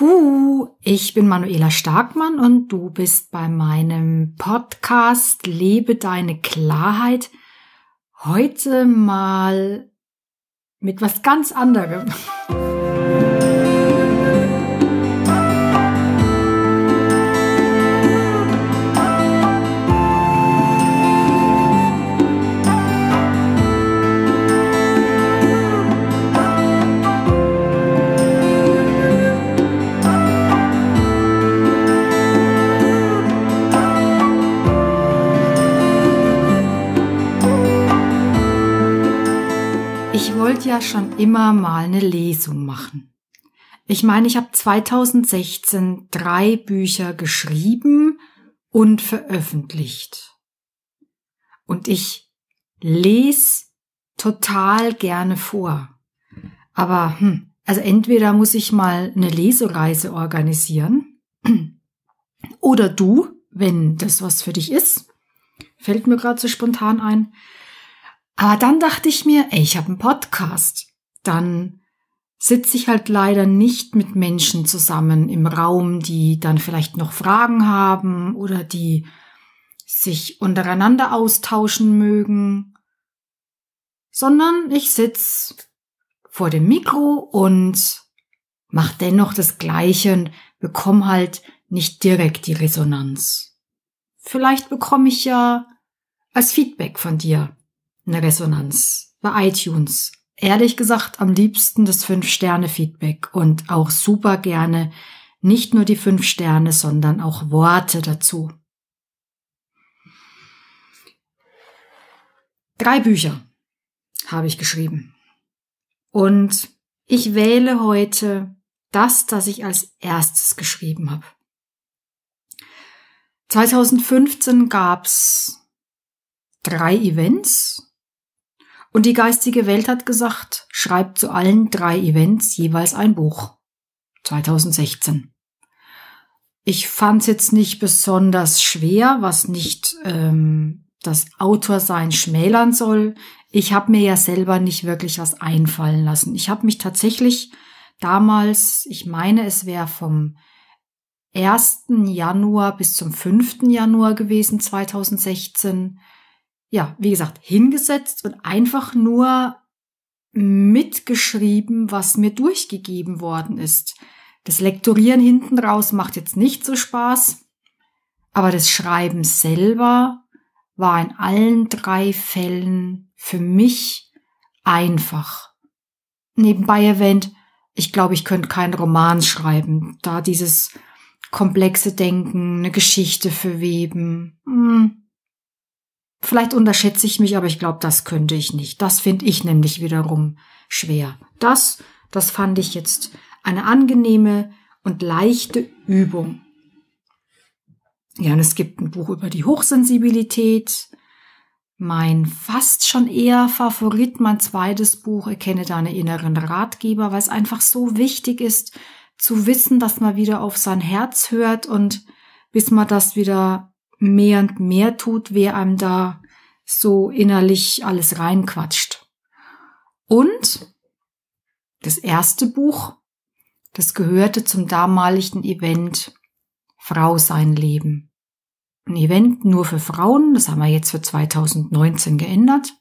Hu, ich bin Manuela Starkmann und du bist bei meinem Podcast Lebe deine Klarheit heute mal mit was ganz anderem. wollte ja schon immer mal eine Lesung machen. Ich meine, ich habe 2016 drei Bücher geschrieben und veröffentlicht. Und ich lese total gerne vor. Aber hm, also entweder muss ich mal eine Lesereise organisieren oder du, wenn das was für dich ist, fällt mir gerade so spontan ein, aber dann dachte ich mir, ey, ich habe einen Podcast. Dann sitze ich halt leider nicht mit Menschen zusammen im Raum, die dann vielleicht noch Fragen haben oder die sich untereinander austauschen mögen, sondern ich sitze vor dem Mikro und mach dennoch das Gleiche und bekomme halt nicht direkt die Resonanz. Vielleicht bekomme ich ja als Feedback von dir eine Resonanz. Bei iTunes. Ehrlich gesagt am liebsten das 5-Sterne-Feedback und auch super gerne nicht nur die 5 Sterne, sondern auch Worte dazu. Drei Bücher habe ich geschrieben. Und ich wähle heute das, das ich als erstes geschrieben habe. 2015 gab's drei Events und die geistige Welt hat gesagt, schreibt zu allen drei Events jeweils ein Buch. 2016. Ich fand es jetzt nicht besonders schwer, was nicht ähm, das Autorsein schmälern soll. Ich habe mir ja selber nicht wirklich was einfallen lassen. Ich habe mich tatsächlich damals, ich meine, es wäre vom 1. Januar bis zum 5. Januar gewesen, 2016, ja, wie gesagt, hingesetzt und einfach nur mitgeschrieben, was mir durchgegeben worden ist. Das Lektorieren hinten raus macht jetzt nicht so Spaß, aber das Schreiben selber war in allen drei Fällen für mich einfach. Nebenbei erwähnt, ich glaube, ich könnte keinen Roman schreiben, da dieses komplexe Denken, eine Geschichte verweben. Hm, Vielleicht unterschätze ich mich, aber ich glaube, das könnte ich nicht. Das finde ich nämlich wiederum schwer. Das, das fand ich jetzt eine angenehme und leichte Übung. Ja, und es gibt ein Buch über die Hochsensibilität. Mein fast schon eher Favorit, mein zweites Buch, Erkenne deine inneren Ratgeber, weil es einfach so wichtig ist, zu wissen, dass man wieder auf sein Herz hört und bis man das wieder mehr und mehr tut, wer einem da so innerlich alles reinquatscht. Und das erste Buch, das gehörte zum damaligen Event Frau sein Leben. Ein Event nur für Frauen, das haben wir jetzt für 2019 geändert.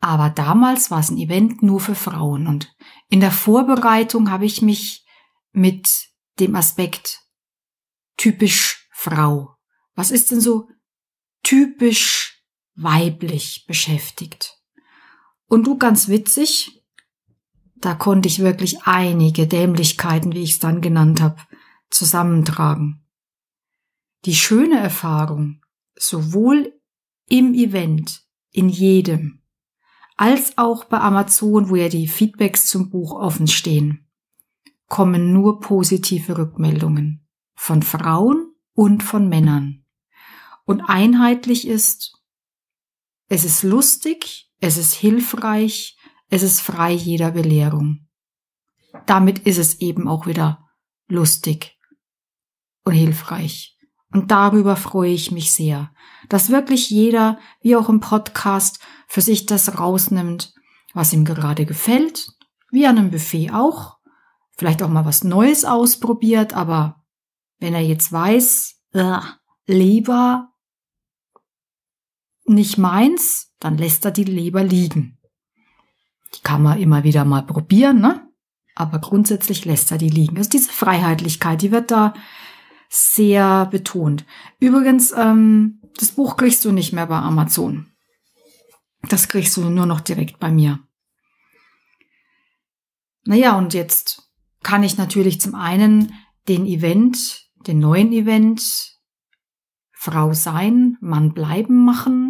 Aber damals war es ein Event nur für Frauen. Und in der Vorbereitung habe ich mich mit dem Aspekt typisch Frau was ist denn so typisch weiblich beschäftigt? Und du ganz witzig, da konnte ich wirklich einige Dämlichkeiten, wie ich es dann genannt habe, zusammentragen. Die schöne Erfahrung, sowohl im Event, in jedem, als auch bei Amazon, wo ja die Feedbacks zum Buch offen stehen, kommen nur positive Rückmeldungen von Frauen und von Männern und einheitlich ist. Es ist lustig, es ist hilfreich, es ist frei jeder Belehrung. Damit ist es eben auch wieder lustig und hilfreich. Und darüber freue ich mich sehr, dass wirklich jeder, wie auch im Podcast, für sich das rausnimmt, was ihm gerade gefällt, wie an einem Buffet auch, vielleicht auch mal was Neues ausprobiert, aber wenn er jetzt weiß, äh, Leber nicht meins, dann lässt er die Leber liegen. Die kann man immer wieder mal probieren, ne? Aber grundsätzlich lässt er die liegen. Also diese Freiheitlichkeit, die wird da sehr betont. Übrigens, ähm, das Buch kriegst du nicht mehr bei Amazon. Das kriegst du nur noch direkt bei mir. Naja, und jetzt kann ich natürlich zum einen den Event, den neuen Event Frau sein, Mann bleiben machen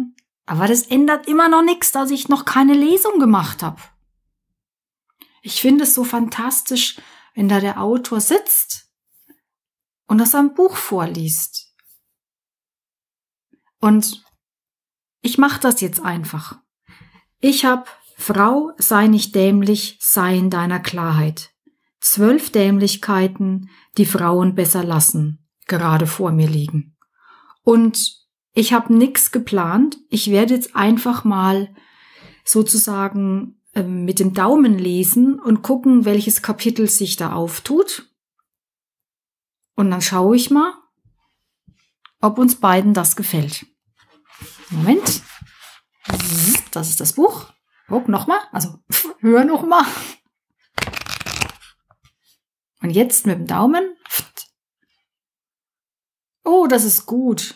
aber das ändert immer noch nichts, dass ich noch keine Lesung gemacht habe. Ich finde es so fantastisch, wenn da der Autor sitzt und das einem Buch vorliest. Und ich mache das jetzt einfach. Ich habe Frau, sei nicht dämlich, sei in deiner Klarheit. Zwölf Dämlichkeiten, die Frauen besser lassen, gerade vor mir liegen. Und ich habe nichts geplant. Ich werde jetzt einfach mal sozusagen äh, mit dem Daumen lesen und gucken, welches Kapitel sich da auftut. Und dann schaue ich mal, ob uns beiden das gefällt. Moment. Das ist das Buch. Guck nochmal. Also pff, hör nochmal. Und jetzt mit dem Daumen. Oh, das ist gut.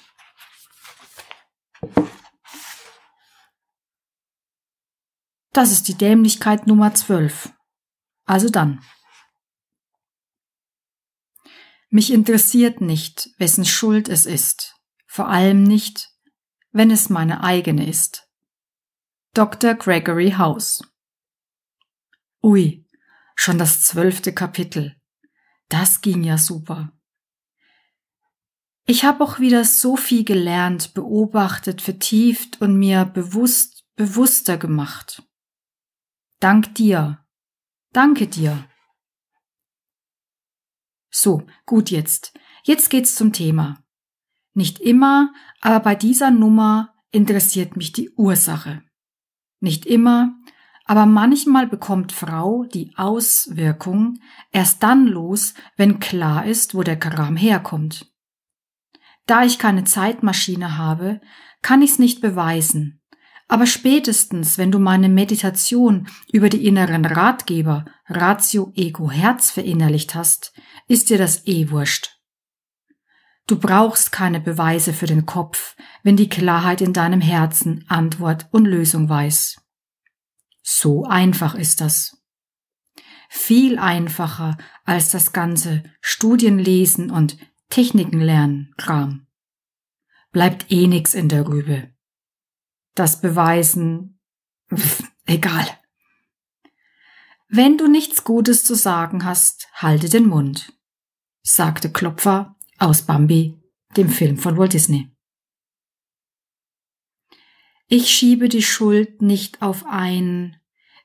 Das ist die Dämlichkeit Nummer 12. Also dann. Mich interessiert nicht, wessen Schuld es ist, vor allem nicht, wenn es meine eigene ist. Dr. Gregory House. Ui, schon das zwölfte Kapitel. Das ging ja super. Ich habe auch wieder so viel gelernt, beobachtet, vertieft und mir bewusst, bewusster gemacht. Dank dir. Danke dir. So, gut jetzt. Jetzt geht's zum Thema. Nicht immer, aber bei dieser Nummer interessiert mich die Ursache. Nicht immer, aber manchmal bekommt Frau die Auswirkung erst dann los, wenn klar ist, wo der Kram herkommt. Da ich keine Zeitmaschine habe, kann ich's nicht beweisen. Aber spätestens, wenn du meine Meditation über die inneren Ratgeber Ratio Ego Herz verinnerlicht hast, ist dir das eh wurscht. Du brauchst keine Beweise für den Kopf, wenn die Klarheit in deinem Herzen Antwort und Lösung weiß. So einfach ist das. Viel einfacher als das ganze Studienlesen und Techniken lernen, Kram. Bleibt eh nix in der Rübe. Das Beweisen, pff, egal. Wenn du nichts Gutes zu sagen hast, halte den Mund, sagte Klopfer aus Bambi, dem Film von Walt Disney. Ich schiebe die Schuld nicht auf ein,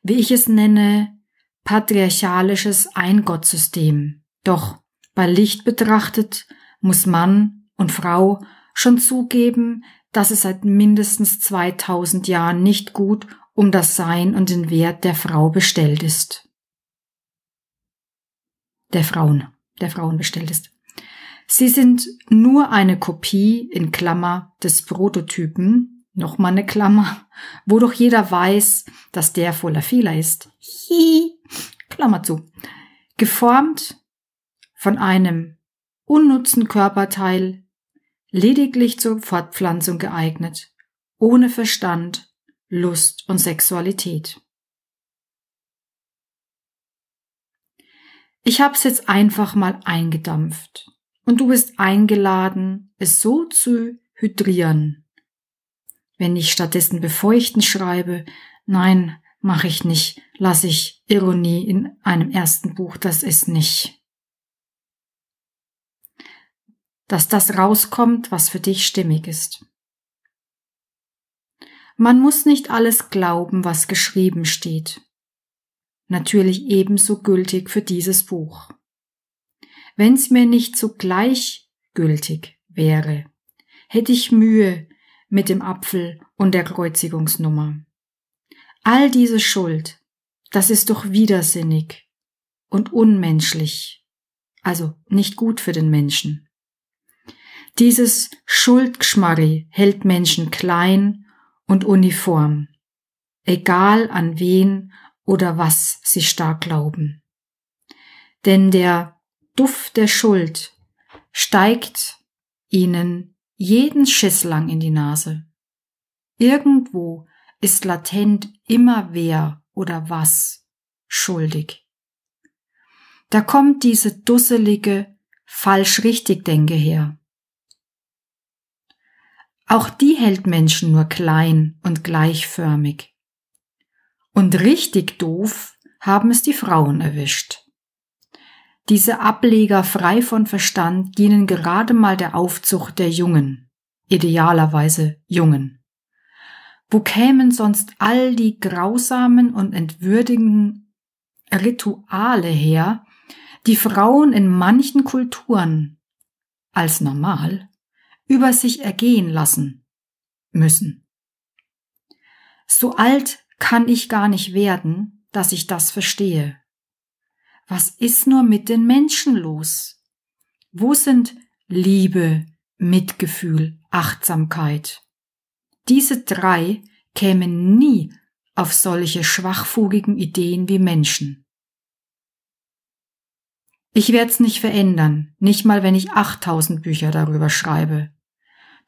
wie ich es nenne, patriarchalisches Eingottsystem. Doch bei Licht betrachtet muss Mann und Frau schon zugeben, dass es seit mindestens 2000 Jahren nicht gut um das Sein und den Wert der Frau bestellt ist. Der Frauen, der Frauen bestellt ist. Sie sind nur eine Kopie in Klammer des Prototypen, nochmal eine Klammer, wodurch jeder weiß, dass der voller Fehler ist. Hihi, Klammer zu. Geformt von einem unnutzen Körperteil, lediglich zur Fortpflanzung geeignet, ohne Verstand, Lust und Sexualität. Ich hab's jetzt einfach mal eingedampft und du bist eingeladen, es so zu hydrieren. Wenn ich stattdessen befeuchten schreibe, nein, mache ich nicht, lasse ich Ironie in einem ersten Buch, das ist nicht. dass das rauskommt, was für dich stimmig ist. Man muss nicht alles glauben, was geschrieben steht. Natürlich ebenso gültig für dieses Buch. Wenn's mir nicht so gleichgültig wäre, hätte ich Mühe mit dem Apfel und der Kreuzigungsnummer. All diese Schuld, das ist doch widersinnig und unmenschlich, also nicht gut für den Menschen. Dieses Schuldgeschmarri hält Menschen klein und uniform, egal an wen oder was sie stark glauben. Denn der Duft der Schuld steigt ihnen jeden Schiss lang in die Nase. Irgendwo ist latent immer wer oder was schuldig. Da kommt diese dusselige Falsch-Richtig-Denke her. Auch die hält Menschen nur klein und gleichförmig. Und richtig doof haben es die Frauen erwischt. Diese Ableger frei von Verstand dienen gerade mal der Aufzucht der Jungen, idealerweise Jungen. Wo kämen sonst all die grausamen und entwürdigenden Rituale her, die Frauen in manchen Kulturen als normal über sich ergehen lassen müssen. So alt kann ich gar nicht werden, dass ich das verstehe. Was ist nur mit den Menschen los? Wo sind Liebe, Mitgefühl, Achtsamkeit? Diese drei kämen nie auf solche schwachfugigen Ideen wie Menschen. Ich werd's nicht verändern, nicht mal wenn ich 8000 Bücher darüber schreibe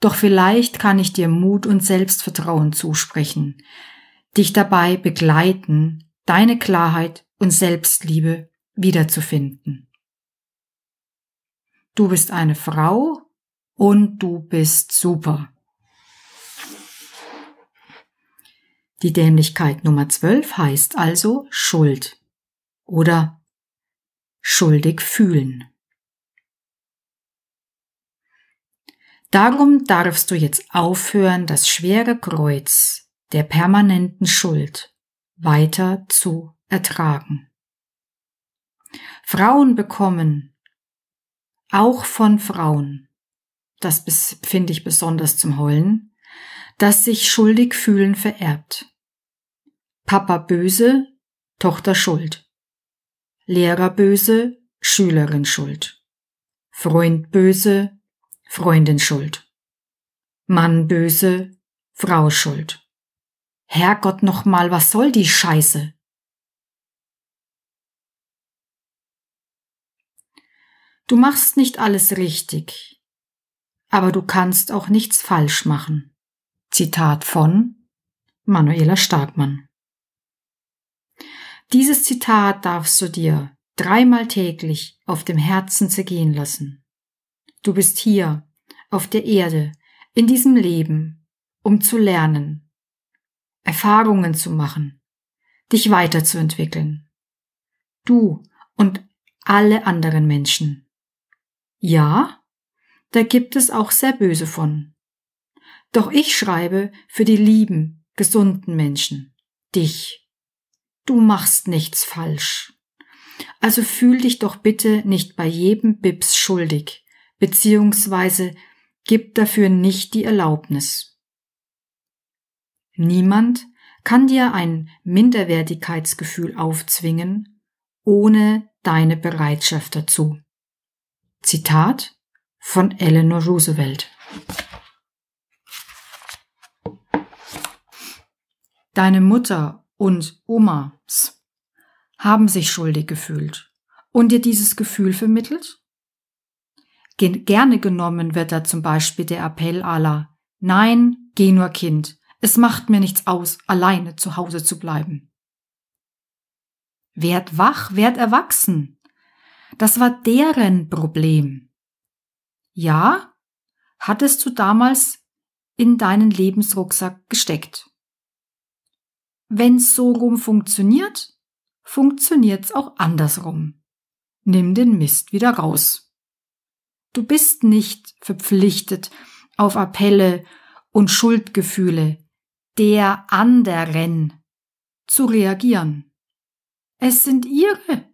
doch vielleicht kann ich dir Mut und Selbstvertrauen zusprechen, dich dabei begleiten, deine Klarheit und Selbstliebe wiederzufinden. Du bist eine Frau und du bist super. Die Dämlichkeit Nummer 12 heißt also Schuld oder schuldig fühlen. Darum darfst du jetzt aufhören, das schwere Kreuz der permanenten Schuld weiter zu ertragen. Frauen bekommen auch von Frauen, das finde ich besonders zum Heulen, dass sich schuldig fühlen vererbt. Papa böse, Tochter schuld. Lehrer böse, Schülerin schuld. Freund böse, Freundin schuld. Mann böse, Frau schuld. Herrgott nochmal, was soll die Scheiße? Du machst nicht alles richtig, aber du kannst auch nichts falsch machen. Zitat von Manuela Starkmann. Dieses Zitat darfst du dir dreimal täglich auf dem Herzen zergehen lassen. Du bist hier, auf der Erde, in diesem Leben, um zu lernen, Erfahrungen zu machen, dich weiterzuentwickeln. Du und alle anderen Menschen. Ja, da gibt es auch sehr böse von. Doch ich schreibe für die lieben, gesunden Menschen. Dich. Du machst nichts falsch. Also fühl dich doch bitte nicht bei jedem Bips schuldig, beziehungsweise gibt dafür nicht die Erlaubnis. Niemand kann dir ein Minderwertigkeitsgefühl aufzwingen, ohne deine Bereitschaft dazu. Zitat von Eleanor Roosevelt. Deine Mutter und Omas haben sich schuldig gefühlt und dir dieses Gefühl vermittelt? Gerne genommen wird da zum Beispiel der Appell aller Nein, geh nur Kind, es macht mir nichts aus, alleine zu Hause zu bleiben. Werd wach, werd erwachsen. Das war deren Problem. Ja, hattest du damals in deinen Lebensrucksack gesteckt. Wenn's so rum funktioniert, funktioniert's auch andersrum. Nimm den Mist wieder raus. Du bist nicht verpflichtet auf Appelle und Schuldgefühle der anderen zu reagieren. Es sind ihre.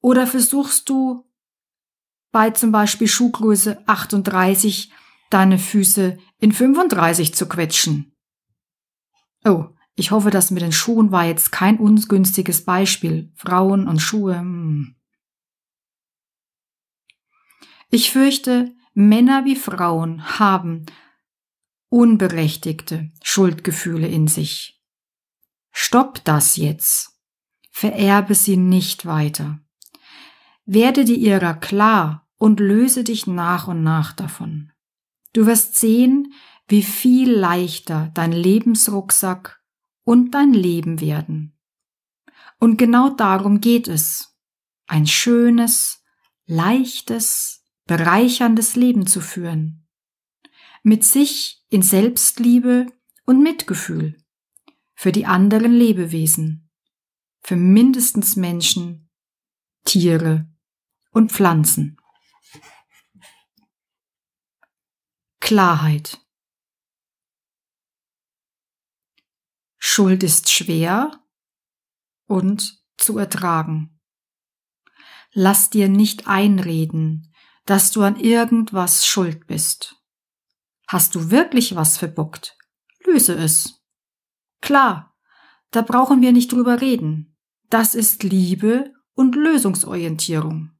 Oder versuchst du bei zum Beispiel Schuhgröße 38 deine Füße in 35 zu quetschen? Oh, ich hoffe, das mit den Schuhen war jetzt kein ungünstiges Beispiel. Frauen und Schuhe. Hm. Ich fürchte, Männer wie Frauen haben unberechtigte Schuldgefühle in sich. Stopp das jetzt. Vererbe sie nicht weiter. Werde dir ihrer klar und löse dich nach und nach davon. Du wirst sehen, wie viel leichter dein Lebensrucksack und dein Leben werden. Und genau darum geht es. Ein schönes, leichtes, bereicherndes Leben zu führen, mit sich in Selbstliebe und Mitgefühl für die anderen Lebewesen, für mindestens Menschen, Tiere und Pflanzen. Klarheit. Schuld ist schwer und zu ertragen. Lass dir nicht einreden, dass du an irgendwas schuld bist. Hast du wirklich was verbockt? Löse es. Klar, da brauchen wir nicht drüber reden. Das ist Liebe und Lösungsorientierung.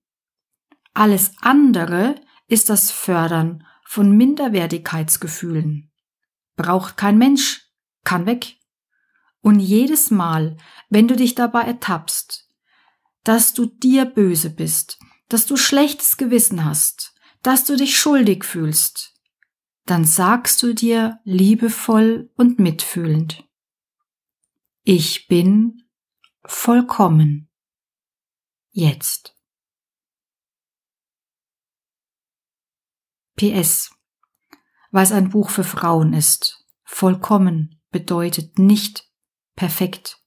Alles andere ist das Fördern von Minderwertigkeitsgefühlen. Braucht kein Mensch, kann weg. Und jedes Mal, wenn du dich dabei ertappst, dass du dir böse bist, dass du schlechtes Gewissen hast, dass du dich schuldig fühlst, dann sagst du dir liebevoll und mitfühlend, ich bin vollkommen. Jetzt. PS. Weil es ein Buch für Frauen ist, vollkommen bedeutet nicht perfekt,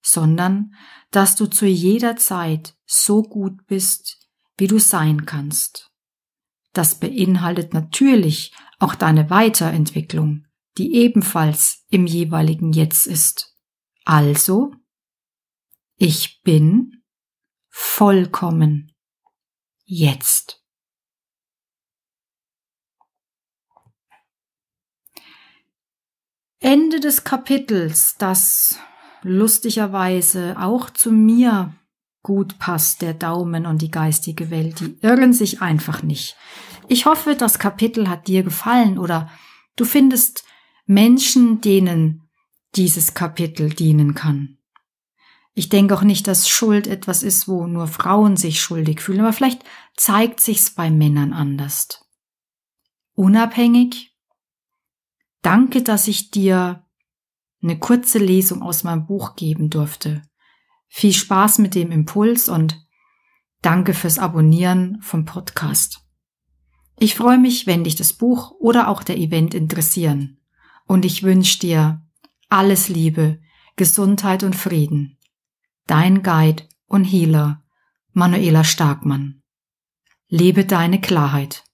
sondern dass du zu jeder Zeit so gut bist, wie du sein kannst. Das beinhaltet natürlich auch deine Weiterentwicklung, die ebenfalls im jeweiligen Jetzt ist. Also, ich bin vollkommen jetzt. Ende des Kapitels, das lustigerweise auch zu mir gut passt, der Daumen und die geistige Welt, die irren sich einfach nicht. Ich hoffe, das Kapitel hat dir gefallen oder du findest Menschen, denen dieses Kapitel dienen kann. Ich denke auch nicht, dass Schuld etwas ist, wo nur Frauen sich schuldig fühlen, aber vielleicht zeigt sich's bei Männern anders. Unabhängig? Danke, dass ich dir eine kurze Lesung aus meinem Buch geben durfte. Viel Spaß mit dem Impuls und danke fürs Abonnieren vom Podcast. Ich freue mich, wenn dich das Buch oder auch der Event interessieren. Und ich wünsche dir alles Liebe, Gesundheit und Frieden. Dein Guide und Healer, Manuela Starkmann. Lebe deine Klarheit.